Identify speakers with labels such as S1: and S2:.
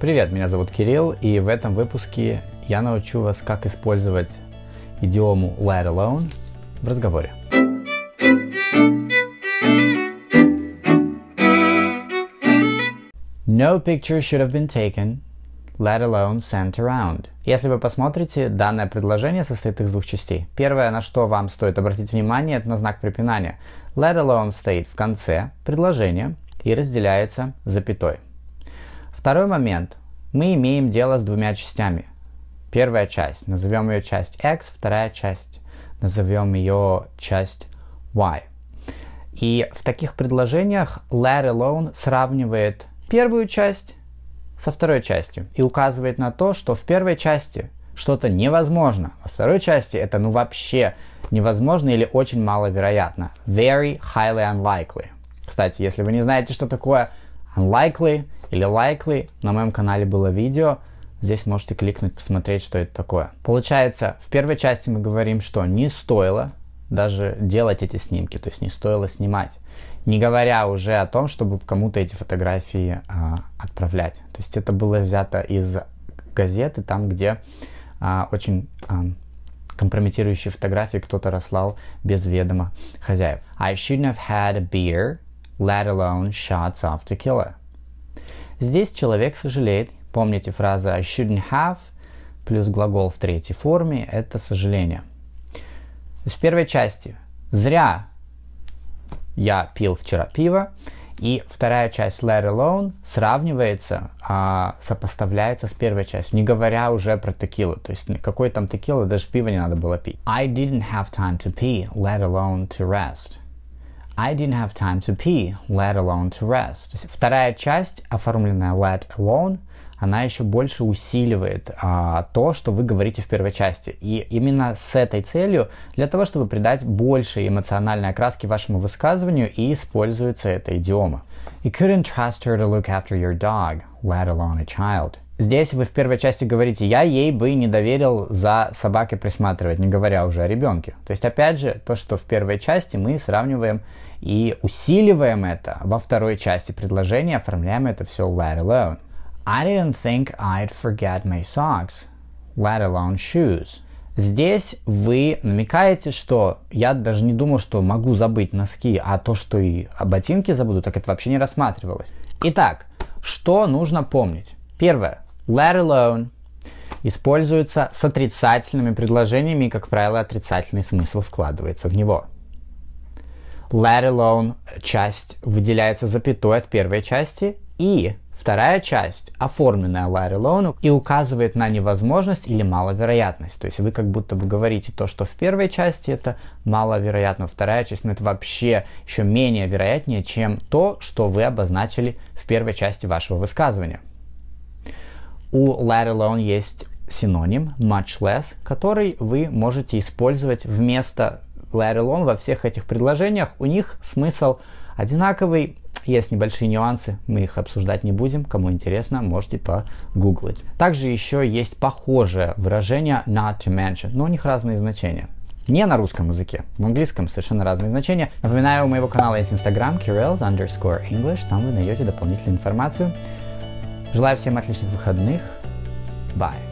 S1: Привет, меня зовут Кирилл, и в этом выпуске я научу вас, как использовать идиому let alone в разговоре. No picture should have been taken, let alone sent around. Если вы посмотрите, данное предложение состоит из двух частей. Первое, на что вам стоит обратить внимание, это на знак препинания. Let alone стоит в конце предложения и разделяется запятой. Второй момент. Мы имеем дело с двумя частями. Первая часть, назовем ее часть x, вторая часть, назовем ее часть y. И в таких предложениях let alone сравнивает первую часть со второй частью и указывает на то, что в первой части что-то невозможно, а во второй части это ну вообще невозможно или очень маловероятно. Very highly unlikely. Кстати, если вы не знаете, что такое unlikely или likely. На моем канале было видео. Здесь можете кликнуть, посмотреть, что это такое. Получается, в первой части мы говорим, что не стоило даже делать эти снимки, то есть не стоило снимать. Не говоря уже о том, чтобы кому-то эти фотографии а, отправлять. То есть это было взято из газеты, там, где а, очень а, компрометирующие фотографии кто-то расслал без ведома хозяев. I shouldn't have had a beer let alone shots of tequila. Здесь человек сожалеет. Помните фразу I shouldn't have плюс глагол в третьей форме – это сожаление. В первой части «зря я пил вчера пиво», и вторая часть let alone сравнивается, а, сопоставляется с первой частью, не говоря уже про текилу. То есть какой там текила, даже пива не надо было пить. I didn't have time to pee, let alone to rest. I didn't have time to pee, let alone to rest. есть вторая часть, оформленная let alone, она еще больше усиливает а, то, что вы говорите в первой части. И именно с этой целью, для того, чтобы придать больше эмоциональной окраски вашему высказыванию, и используется эта идиома. You couldn't trust her to look after your dog, let alone a child. Здесь вы в первой части говорите, я ей бы не доверил за собакой присматривать, не говоря уже о ребенке. То есть, опять же, то, что в первой части мы сравниваем и усиливаем это во второй части предложения, оформляем это все let alone. I didn't think I'd forget my socks, let alone shoes. Здесь вы намекаете, что я даже не думал, что могу забыть носки, а то, что и ботинки забуду, так это вообще не рассматривалось. Итак, что нужно помнить? Первое Let alone используется с отрицательными предложениями, и, как правило, отрицательный смысл вкладывается в него. Let alone часть выделяется запятой от первой части, и вторая часть, оформленная let alone, и указывает на невозможность или маловероятность. То есть вы как будто бы говорите то, что в первой части это маловероятно, вторая часть, ну это вообще еще менее вероятнее, чем то, что вы обозначили в первой части вашего высказывания. У let alone есть синоним much less, который вы можете использовать вместо let alone во всех этих предложениях. У них смысл одинаковый, есть небольшие нюансы, мы их обсуждать не будем. Кому интересно, можете погуглить. Также еще есть похожее выражение not to mention, но у них разные значения. Не на русском языке, в английском совершенно разные значения. Напоминаю, у моего канала есть инстаграм, kirill's underscore english, там вы найдете дополнительную информацию. Желаю всем отличных выходных. Bye.